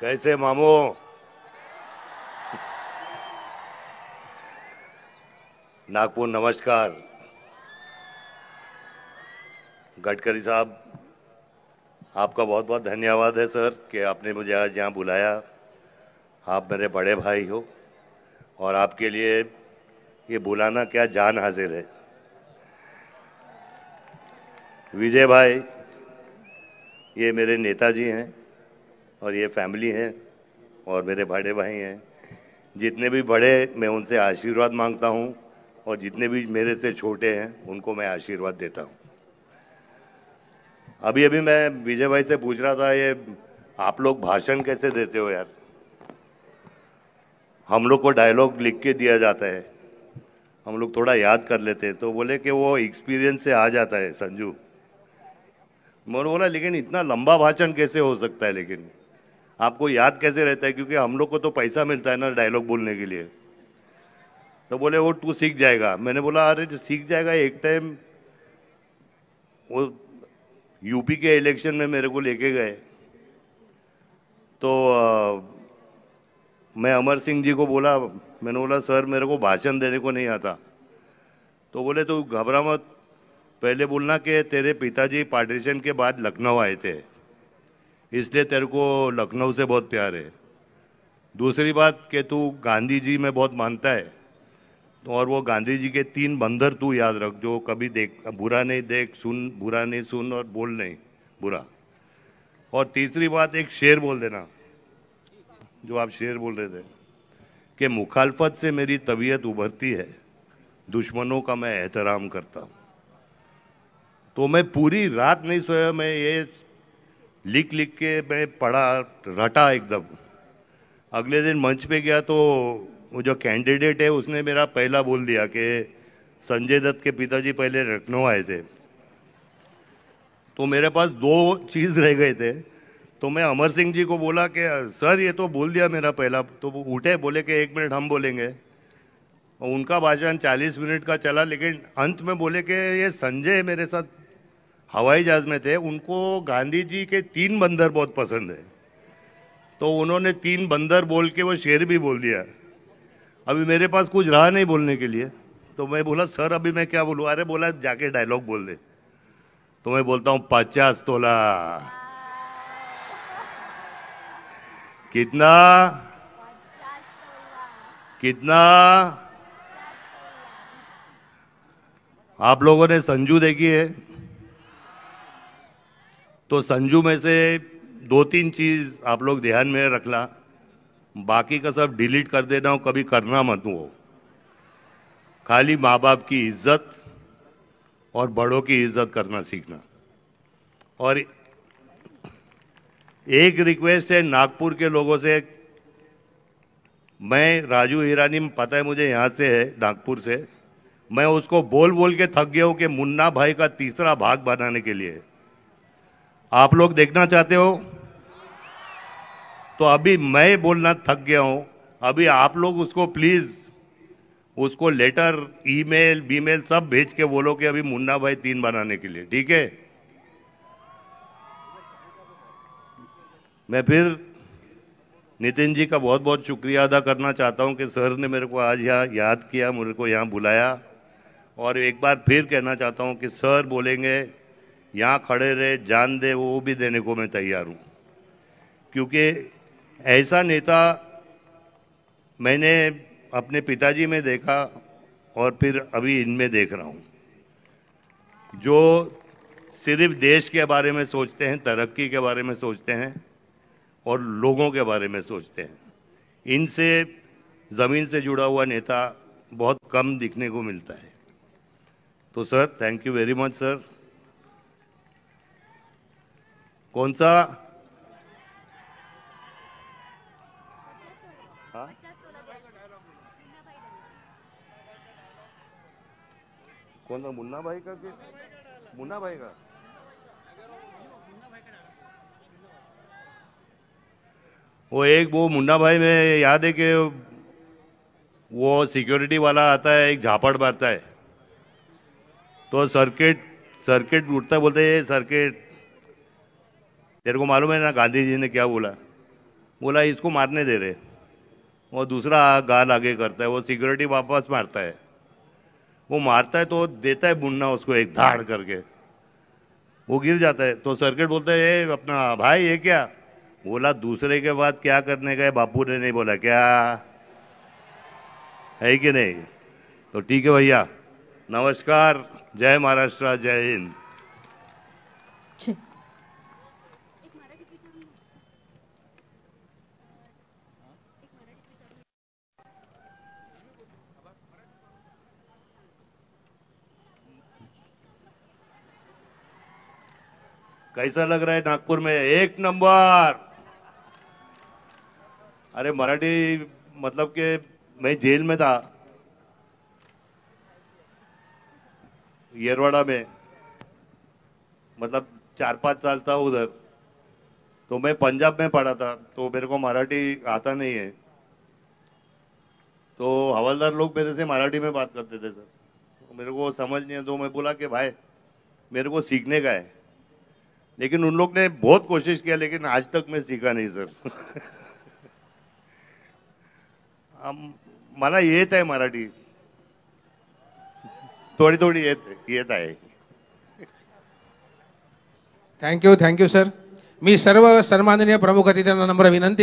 कैसे मामू नागपुर नमस्कार गडकरी साहब आपका बहुत बहुत धन्यवाद है सर कि आपने मुझे आज यहाँ बुलाया आप मेरे बड़े भाई हो और आपके लिए ये बुलाना क्या जान हाजिर है विजय भाई ये मेरे नेताजी हैं और ये फैमिली हैं और मेरे बड़े भाई हैं जितने भी बड़े मैं उनसे आशीर्वाद मांगता हूँ और जितने भी मेरे से छोटे हैं उनको मैं आशीर्वाद देता हूँ अभी अभी मैं विजय भाई से पूछ रहा था ये आप लोग भाषण कैसे देते हो यार हम लोग को डायलॉग लिख के दिया जाता है हम लोग थोड़ा याद कर लेते हैं तो बोले कि वो एक्सपीरियंस से आ जाता है संजू मैंने बोला लेकिन इतना लंबा भाषण कैसे हो सकता है लेकिन आपको याद कैसे रहता है क्योंकि हम लोग को तो पैसा मिलता है ना डायलॉग बोलने के लिए तो बोले वो तू सीख जाएगा मैंने बोला अरे तो सीख जाएगा एक टाइम वो यूपी के इलेक्शन में मेरे को लेके गए तो आ, मैं अमर सिंह जी को बोला मैंने बोला सर मेरे को भाषण देने को नहीं आता तो बोले तू घबरा मत पहले बोलना कि तेरे पिताजी पार्टीशन के बाद लखनऊ आए थे इसलिए तेरे को लखनऊ से बहुत प्यार है दूसरी बात कि तू गांधी जी में बहुत मानता है तो और वो गांधी जी के तीन बंदर तू याद रख जो कभी देख बुरा नहीं देख सुन बुरा नहीं सुन और बोल नहीं बुरा और तीसरी बात एक शेर बोल देना जो आप शेर बोल रहे थे कि मुखालफत से मेरी तबीयत उभरती है दुश्मनों का मैं एहतराम करता हूँ तो मैं पूरी रात नहीं सोया मैं ये लिख लिख के मैं पढ़ा रटा एकदम अगले दिन मंच पे गया तो वो जो कैंडिडेट है उसने मेरा पहला बोल दिया कि संजय दत्त के पिताजी पहले लखनऊ आए थे तो मेरे पास दो चीज़ रह गए थे तो मैं अमर सिंह जी को बोला कि सर ये तो बोल दिया मेरा पहला तो वो उठे बोले कि एक मिनट हम बोलेंगे और उनका भाषण 40 मिनट का चला लेकिन अंत में बोले कि ये संजय मेरे साथ हवाई जहाज में थे उनको गांधी जी के तीन बंदर बहुत पसंद है तो उन्होंने तीन बंदर बोल के वो शेर भी बोल दिया अभी मेरे पास कुछ रहा नहीं बोलने के लिए तो मैं बोला सर अभी मैं क्या बोलूँ अरे बोला जाके डायलॉग बोल दे तो मैं बोलता हूँ पचास तोला कितना कितना आप लोगों ने संजू देखी है तो संजू में से दो तीन चीज़ आप लोग ध्यान में रखना बाकी का सब डिलीट कर देना हो कभी करना मत हो खाली माँ बाप की इज्जत और बड़ों की इज्जत करना सीखना और एक रिक्वेस्ट है नागपुर के लोगों से मैं राजू हिरानी पता है मुझे यहाँ से है नागपुर से मैं उसको बोल बोल के थक गया हूँ कि मुन्ना भाई का तीसरा भाग बनाने के लिए आप लोग देखना चाहते हो तो अभी मैं बोलना थक गया हूं अभी आप लोग उसको प्लीज उसको लेटर ईमेल बीमेल सब भेज के बोलो कि अभी मुन्ना भाई तीन बनाने के लिए ठीक है मैं फिर नितिन जी का बहुत बहुत शुक्रिया अदा करना चाहता हूं कि सर ने मेरे को आज यहाँ याद किया मेरे को यहाँ बुलाया और एक बार फिर कहना चाहता हूं कि सर बोलेंगे यहाँ खड़े रहे जान दे वो भी देने को मैं तैयार हूँ क्योंकि ऐसा नेता मैंने अपने पिताजी में देखा और फिर अभी इनमें देख रहा हूँ जो सिर्फ देश के बारे में सोचते हैं तरक्की के बारे में सोचते हैं और लोगों के बारे में सोचते हैं इनसे ज़मीन से जुड़ा हुआ नेता बहुत कम दिखने को मिलता है तो sir thank you very much sir कौन सा कौन सा मुन्ना भाई का के मुन्ना भाई का वो एक वो मुन्ना भाई में याद है कि वो सिक्योरिटी वाला आता है एक झापड़ मारता है तो सर्किट सर्किट उठता बोलते सर्किट तेरे को मालूम है ना गांधी जी ने क्या बोला बोला इसको मारने दे रहे और दूसरा गाल आगे करता है वो सिक्योरिटी वापस मारता है वो मारता है तो देता है बुनना उसको एक धाड़ करके वो गिर जाता है तो सर्किट बोलते है ये अपना भाई ये क्या बोला दूसरे के बाद क्या करने का है बापू ने नहीं बोला क्या है कि नहीं तो ठीक है भैया नमस्कार जय महाराष्ट्र जय हिंद कैसा लग रहा है नागपुर में एक नंबर अरे मराठी मतलब के मैं जेल में था येरवाड़ा में मतलब चार पांच साल था उधर तो मैं पंजाब में पढ़ा था तो मेरे को मराठी आता नहीं है तो हवलदार लोग मेरे से मराठी में बात करते थे सर मेरे को समझ नहीं है तो मैं बोला कि भाई मेरे को सीखने का है लेकिन उन लोग ने बहुत कोशिश किया लेकिन आज तक मैं सीखा नहीं सर मला येत आहे मराठी थोडी थोडी येत येत आहे थँक्यू थँक्यू सर मी सर्व सन्माननीय प्रमुख अतिथ्यांना नम्र विनंती